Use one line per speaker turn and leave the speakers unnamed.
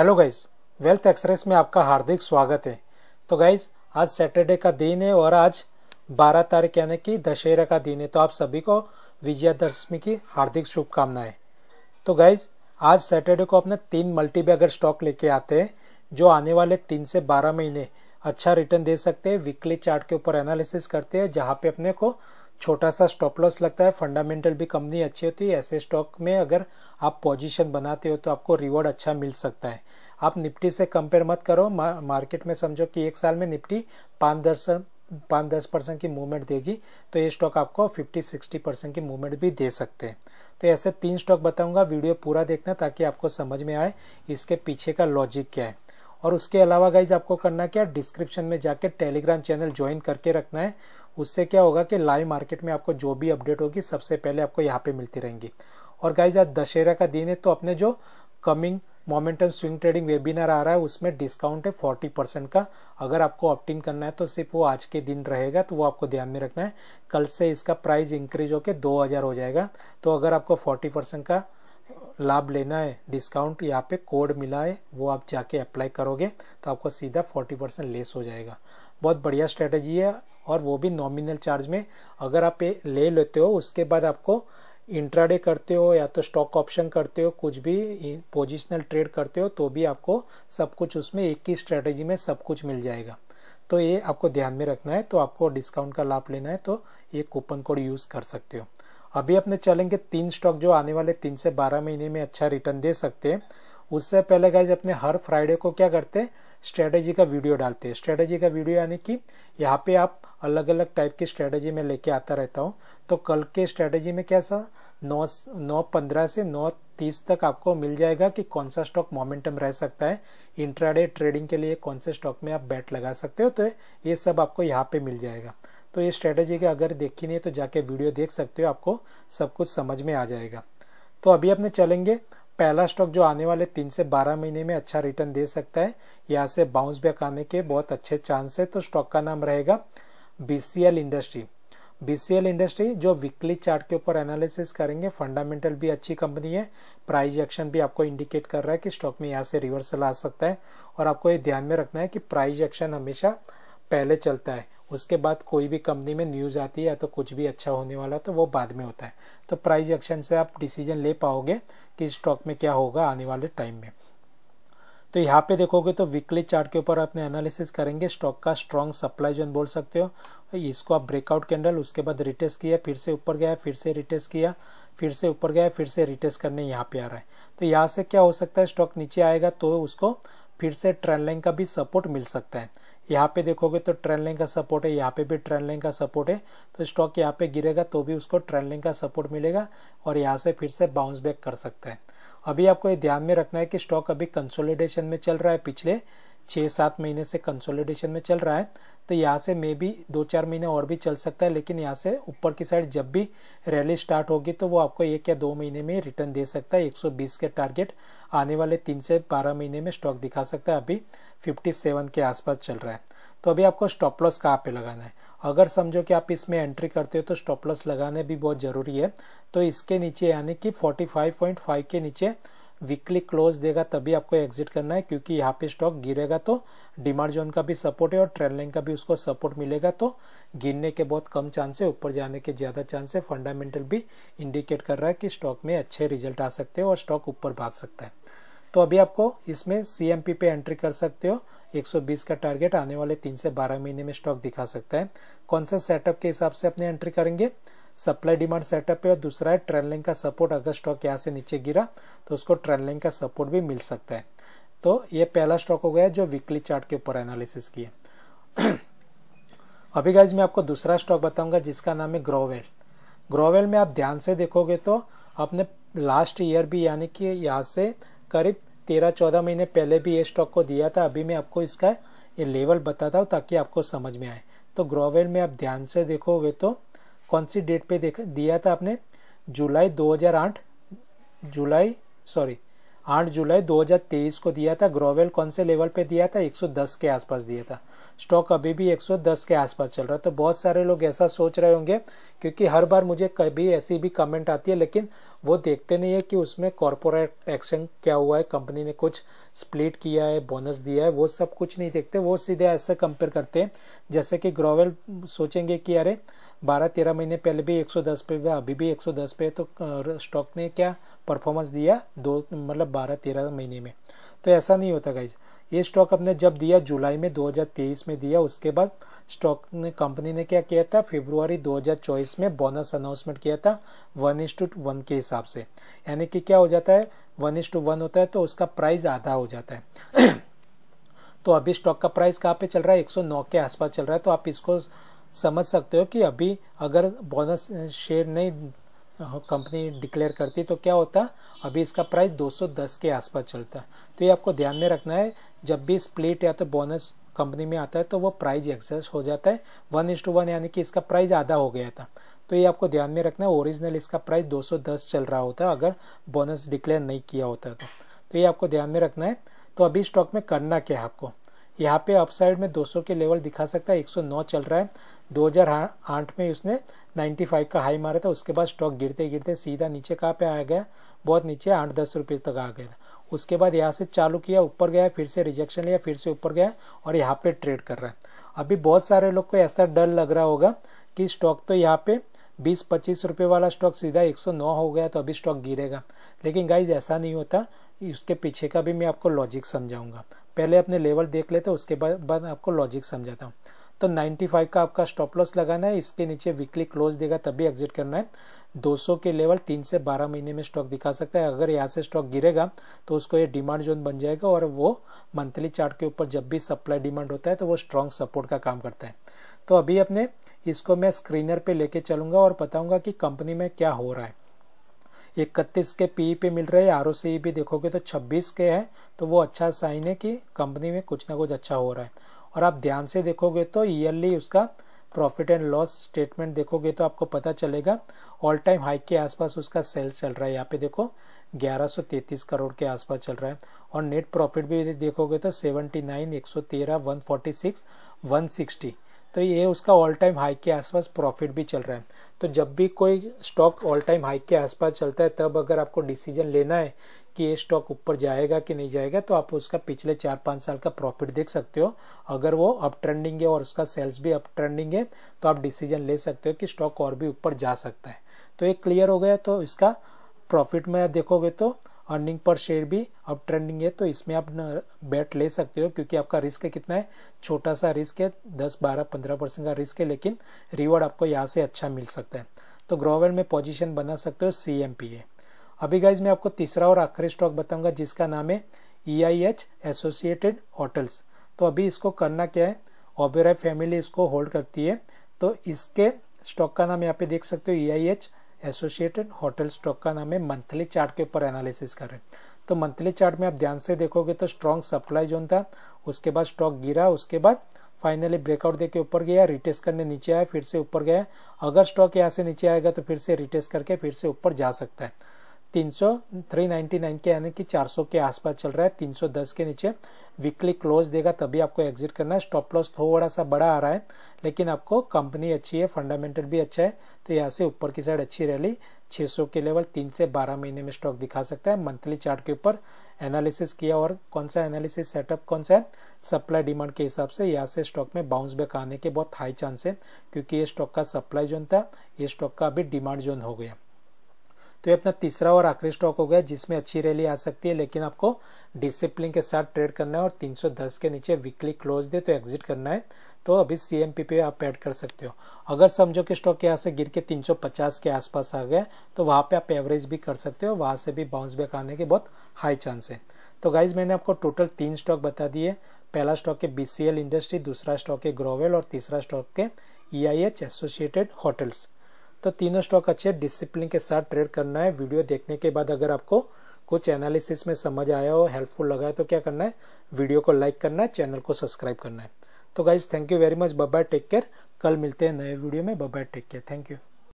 hello guys wealth express में आपका हार्दिक स्वागत है तो गाइज आज सैटरडे का दिन है और आज 12 तारीख यानी कि दशहरा का दिन है तो आप सभी को विजयादशमी की हार्दिक शुभकामनाएं तो गाइज आज सैटरडे को अपने तीन मल्टीबैगर अगर स्टॉक लेके आते हैं जो आने वाले तीन से बारह महीने अच्छा रिटर्न दे सकते हैं वीकली चार्ट के ऊपर एनालिसिस करते हैं जहाँ पे अपने को छोटा सा स्टॉप लॉस लगता है फंडामेंटल भी कंपनी अच्छी होती है ऐसे स्टॉक में अगर आप पोजीशन बनाते हो तो आपको रिवॉर्ड अच्छा मिल सकता है आप निफ्टी से कंपेयर मत करो मा, मार्केट में समझो कि एक साल में निफ्टी पाँच दस पाँच दस परसेंट की मूवमेंट देगी तो ये स्टॉक आपको फिफ्टी सिक्सटी परसेंट की मूवमेंट भी दे सकते हैं तो ऐसे तीन स्टॉक बताऊंगा वीडियो पूरा देखना ताकि आपको समझ में आए इसके पीछे का लॉजिक क्या है और उसके अलावा गाइज आपको करना क्या डिस्क्रिप्शन में जाके टेलीग्राम चैनल ज्वाइन करके रखना है उससे क्या होगा कि लाइव मार्केट में आपको जो भी अपडेट होगी सबसे पहले आपको यहाँ पे मिलती रहेंगी और गाइज आज दशहरा का दिन है तो अपने जो coming momentum swing trading webinar आ रहा है उसमें डिस्काउंट है फोर्टी परसेंट का अगर आपको ऑप्टिंग करना है तो सिर्फ वो आज के दिन रहेगा तो वो आपको ध्यान में रखना है कल से इसका प्राइस इंक्रीज होकर दो हज़ार हो जाएगा तो अगर आपको फोर्टी परसेंट का लाभ लेना है डिस्काउंट यहाँ पे कोड मिला है वो आप जाके अप्लाई करोगे तो आपको सीधा फोर्टी परसेंट लेस हो जाएगा बहुत बढ़िया स्ट्रेटजी है और वो भी नॉमिनल चार्ज में अगर आप ले लेते हो उसके बाद आपको इंट्राडे करते हो या तो स्टॉक ऑप्शन करते हो कुछ भी पोजिशनल ट्रेड करते हो तो भी आपको सब कुछ उसमें एक ही स्ट्रेटजी में सब कुछ मिल जाएगा तो ये आपको ध्यान में रखना है तो आपको डिस्काउंट का लाभ लेना है तो ये कूपन कोड यूज़ कर सकते हो अभी अपने चलेंगे तीन स्टॉक जो आने वाले तीन से बारह महीने में अच्छा रिटर्न दे सकते हैं उससे पहले गाइज अपने हर फ्राइडे को क्या करते हैं स्ट्रेटेजी का वीडियो डालते हैं स्ट्रेटेजी का वीडियो यानी कि यहाँ पे आप अलग अलग टाइप की स्ट्रेटेजी में लेके आता रहता हूँ तो कल के स्ट्रेटेजी में क्या सा नौ नौ पंद्रह से नौ तीस तक आपको मिल जाएगा कि कौन सा स्टॉक मोमेंटम रह सकता है इंट्राडे ट्रेडिंग के लिए कौन से स्टॉक में आप बैट लगा सकते हो तो ये सब आपको यहाँ पे मिल जाएगा तो ये स्ट्रेटेजी का अगर देखी नहीं है तो जाके वीडियो देख सकते हो आपको सब कुछ समझ में आ जाएगा तो अभी अपने चलेंगे पहला स्टॉक जो आने वाले तीन से बारह महीने में अच्छा रिटर्न दे सकता है यहाँ से बाउंस बैक आने के बहुत अच्छे चांस है तो स्टॉक का नाम रहेगा बी इंडस्ट्री बी इंडस्ट्री जो वीकली चार्ट के ऊपर एनालिसिस करेंगे फंडामेंटल भी अच्छी कंपनी है प्राइस एक्शन भी आपको इंडिकेट कर रहा है कि स्टॉक में यहाँ से रिवर्सल आ सकता है और आपको ये ध्यान में रखना है कि प्राइस एक्शन हमेशा पहले चलता है उसके बाद कोई भी कंपनी में न्यूज़ आती है या तो कुछ भी अच्छा होने वाला तो वो बाद में होता है तो प्राइस एक्शन से आप डिसीजन ले पाओगे कि स्टॉक में क्या होगा आने वाले टाइम में तो यहाँ पे देखोगे तो वीकली चार्ट के ऊपर आपने एनालिसिस करेंगे स्टॉक का स्ट्रॉन्ग सप्लाई जोन बोल सकते हो इसको आप ब्रेकआउट कैंडल उसके बाद रिटेस्ट किया फिर से ऊपर गया फिर से रिटेस्ट किया फिर से ऊपर गया फिर से रिटेस्ट करने यहाँ पे आ रहा है तो यहाँ से क्या हो सकता है स्टॉक नीचे आएगा तो उसको फिर से ट्रेंड लाइन का भी सपोर्ट मिल सकता है यहाँ पे देखोगे तो ट्रेंड लाइन का सपोर्ट है यहाँ पे भी ट्रेंड लाइन का सपोर्ट है तो स्टॉक यहाँ पे गिरेगा तो भी उसको ट्रेंड लाइन का सपोर्ट मिलेगा और यहाँ से फिर से बाउंस बैक कर सकता है अभी आपको ये ध्यान में रखना है कि स्टॉक अभी कंसोलिडेशन में चल रहा है पिछले छः सात महीने से कंसोलिडेशन में चल रहा है तो यहाँ से मे भी दो चार महीने और भी चल सकता है लेकिन यहाँ से ऊपर की साइड जब भी रैली स्टार्ट होगी तो वो आपको एक या दो महीने में रिटर्न दे सकता है 120 के टारगेट आने वाले तीन से बारह महीने में स्टॉक दिखा सकता है अभी 57 के आसपास चल रहा है तो अभी आपको स्टॉप लॉस कहाँ पे लगाना है अगर समझो कि आप इसमें एंट्री करते हो तो स्टॉप लॉस लगाने भी बहुत ज़रूरी है तो इसके नीचे यानी कि 45.5 के नीचे वीकली क्लोज देगा तभी आपको एग्जिट करना है क्योंकि यहाँ पे स्टॉक गिरेगा तो डिमांड जोन का भी सपोर्ट है और ट्रेंड लाइन का भी उसको सपोर्ट मिलेगा तो गिरने के बहुत कम चांस है ऊपर जाने के ज़्यादा चांस है फंडामेंटल भी इंडिकेट कर रहा है कि स्टॉक में अच्छे रिजल्ट आ सकते हैं और स्टॉक ऊपर भाग सकता है तो अभी आपको इसमें सी पे एंट्री कर सकते हो 120 का टारगेट आने वाले तीन से बारह महीने में स्टॉक दिखा सकता है कौन सा सेटअप के हिसाब से अपने एंट्री करेंगे सप्लाई डिमांड सेटअप है और दूसरा है ट्रेंड लाइन का सपोर्ट अगर स्टॉक यहाँ से नीचे गिरा तो उसको ट्रेंड लाइन का सपोर्ट भी मिल सकता है तो ये पहला स्टॉक हो गया जो वीकली चार्ट के ऊपर एनालिसिस है अभी गाइज मैं आपको दूसरा स्टॉक बताऊंगा जिसका नाम है ग्रोवेल ग्रोवेल में आप ध्यान से देखोगे तो आपने लास्ट ईयर भी यानी कि यहाँ से करीब तेरह चौदह महीने पहले भी ये स्टॉक को दिया था अभी मैं आपको इसका ये लेवल बताता हूँ ताकि आपको समझ में आए तो ग्रोवेल में आप ध्यान से देखोगे तो कौन सी डेट पे देखा दिया था आपने जुलाई 2008 जुलाई सॉरी 8 जुलाई 2023 को दिया था ग्रोवेल कौन से लेवल पे दिया था 110 के आसपास दिया था स्टॉक अभी भी 110 के आसपास चल रहा है तो बहुत सारे लोग ऐसा सोच रहे होंगे क्योंकि हर बार मुझे कभी ऐसी भी कमेंट आती है लेकिन वो देखते नहीं है कि उसमें कॉरपोरेट एक्शन क्या हुआ है कंपनी ने कुछ स्प्लिट किया है बोनस दिया है वो सब कुछ नहीं देखते वो सीधे ऐसा कंपेयर करते हैं जैसे कि ग्रोवेल सोचेंगे कि अरे बारह तेरह महीने पहले भी 110 पे हुआ अभी भी 110 पे है तो स्टॉक ने क्या परफॉर्मेंस दिया दो मतलब बारह तेरह महीने में तो ऐसा नहीं होता गाइज ये स्टॉक अपने जब दिया जुलाई में 2023 में दिया उसके बाद स्टॉक ने कंपनी ने क्या किया था फेब्रुआरी 2024 में बोनस अनाउंसमेंट किया था वन इज टू वन के हिसाब से यानी कि क्या हो जाता है वन इज टू वन होता है तो उसका प्राइस आधा हो जाता है तो अभी स्टॉक का प्राइस कहाँ पे चल रहा है 109 के आसपास चल रहा है तो आप इसको समझ सकते हो कि अभी अगर बोनस शेयर नहीं कंपनी हाँ, डिक्लेयर करती तो क्या होता अभी इसका प्राइस 210 के आसपास चलता तो ये आपको ध्यान में रखना है जब भी स्प्लिट या तो बोनस कंपनी में आता है तो वो प्राइस एक्सेस हो जाता है वन इंस टू वन यानी कि इसका प्राइस आधा हो गया था तो ये आपको ध्यान में रखना है ओरिजिनल इसका प्राइस 210 चल रहा होता है अगर बोनस डिक्लेयर नहीं किया होता तो, तो ये आपको ध्यान में रखना है तो अभी स्टॉक में करना क्या है आपको यहाँ पे अपसाइड में 200 के लेवल दिखा सकता है 109 चल रहा है 2008 में उसने 95 का हाई मारा था उसके बाद स्टॉक गिरते गिरते सीधा नीचे कहाँ पे आ गया बहुत नीचे आठ दस रुपये तक आ गया उसके बाद यहाँ से चालू किया ऊपर गया फिर से रिजेक्शन लिया फिर से ऊपर गया और यहाँ पे ट्रेड कर रहा है अभी बहुत सारे लोग को ऐसा डर लग रहा होगा कि स्टॉक तो यहाँ पे बीस पच्चीस रुपये वाला स्टॉक सीधा 109 हो गया तो अभी स्टॉक गिरेगा लेकिन गाइज ऐसा नहीं होता इसके पीछे का भी मैं आपको लॉजिक समझाऊंगा पहले अपने लेवल देख लेते हैं उसके बाद आपको लॉजिक समझाता हूँ तो 95 का आपका स्टॉप लॉस लगाना है इसके नीचे वीकली क्लोज देगा तभी एग्जिट करना है 200 के लेवल तीन से बारह महीने में स्टॉक दिखा सकता है अगर यहाँ से स्टॉक गिरेगा तो उसको ये डिमांड जोन बन जाएगा और वो मंथली चार्ट के ऊपर जब भी सप्लाई डिमांड होता है तो वो स्ट्रॉन्ग सपोर्ट का काम करता है तो अभी अपने इसको मैं स्क्रीनर पे लेके चलूंगा और बताऊंगा कि कंपनी में क्या हो रहा है इकतीस के पी पे मिल रहे हैं आर भी देखोगे तो छब्बीस के हैं तो वो अच्छा साइन है कि कंपनी में कुछ ना कुछ अच्छा हो रहा है और आप ध्यान से देखोगे तो ईयरली उसका प्रॉफिट एंड लॉस स्टेटमेंट देखोगे तो आपको पता चलेगा ऑल टाइम हाई के आसपास उसका सेल्स चल रहा है यहाँ पे देखो 1133 करोड़ के आसपास चल रहा है और नेट प्रॉफिट भी देखोगे तो 79, 113, 146, 160 तो ये उसका ऑल टाइम हाई के आसपास प्रॉफिट भी चल रहा है तो जब भी कोई स्टॉक ऑल टाइम हाई के आसपास चलता है तब अगर आपको डिसीजन लेना है कि ये स्टॉक ऊपर जाएगा कि नहीं जाएगा तो आप उसका पिछले चार पाँच साल का प्रॉफिट देख सकते हो अगर वो अप ट्रेंडिंग है और उसका सेल्स भी अप ट्रेंडिंग है तो आप डिसीजन ले सकते हो कि स्टॉक और भी ऊपर जा सकता है तो ये क्लियर हो गया तो इसका प्रॉफिट में देखोगे तो अर्निंग पर शेयर भी अब ट्रेंडिंग है तो इसमें आप बैट ले सकते हो क्योंकि आपका रिस्क कितना है छोटा सा रिस्क है दस बारह पंद्रह परसेंट का रिस्क है लेकिन रिवॉर्ड आपको यहाँ से अच्छा मिल सकता है तो ग्रोवेल में पोजिशन बना सकते हो सी एम पी ए अभी गाइज मैं आपको तीसरा और आखिरी स्टॉक बताऊंगा जिसका नाम है E I H associated hotels तो अभी इसको करना क्या है ओबेराय फैमिली इसको होल्ड करती है तो इसके स्टॉक का नाम यहाँ पे देख सकते हो E I H associated hotel stock का नाम है मंथली चार्ट के ऊपर एनालिसिस कर रहे हैं तो मंथली चार्ट में आप ध्यान से देखोगे तो स्ट्रॉन्ग सप्लाई जोन था उसके बाद स्टॉक गिरा उसके बाद फाइनली ब्रेकआउट देके ऊपर गया रिटेस्ट करने नीचे आया फिर से ऊपर गया अगर स्टॉक यहाँ से नीचे आएगा तो फिर से रिटेस्ट करके फिर से ऊपर जा सकता है तीन सौ थ्री नाइन के यानी कि चार सौ के आसपास चल रहा है तीन सौ दस के नीचे वीकली क्लोज देगा तभी आपको एग्जिट करना है स्टॉप लॉस थोड़ा सा बड़ा आ रहा है लेकिन आपको कंपनी अच्छी है फंडामेंटल भी अच्छा है तो यहाँ से ऊपर की साइड अच्छी रैली 600 के लेवल तीन से बारह महीने में स्टॉक दिखा सकता है मंथली चार्ट के ऊपर एनालिसिस किया और कौन सा एनालिसिस सेटअप कौन सा है सप्लाई डिमांड के हिसाब से यहाँ से स्टॉक में बाउंस बैक आने के बहुत हाई चांस है क्योंकि ये स्टॉक का सप्लाई जोन था ये स्टॉक का अभी डिमांड जोन हो गया तो ये अपना तीसरा और आखिरी स्टॉक हो गया जिसमें अच्छी रैली आ सकती है लेकिन आपको डिसिप्लिन के साथ ट्रेड करना है और 310 के नीचे वीकली क्लोज दे तो एग्जिट करना है तो अभी सी एम पी पे आप ऐड कर सकते हो अगर समझो कि स्टॉक यहाँ से गिर के 350 के आसपास आ गया तो वहाँ पे आप एवरेज भी कर सकते हो वहाँ से भी बाउंस बैक आने के बहुत हाई चांस है तो गाइज मैंने आपको टोटल तीन स्टॉक बता दिए पहला स्टॉक है बी इंडस्ट्री दूसरा स्टॉक है ग्रोवेल और तीसरा स्टॉक है ई एसोसिएटेड होटल्स तो तीनों स्टॉक अच्छे डिसिप्लिन के साथ ट्रेड करना है वीडियो देखने के बाद अगर आपको कुछ एनालिसिस में समझ आया हो हेल्पफुल लगा है तो क्या करना है वीडियो को लाइक करना है चैनल को सब्सक्राइब करना है तो guys thank you very much bye take care कल मिलते हैं नए वीडियो में bye take care thank you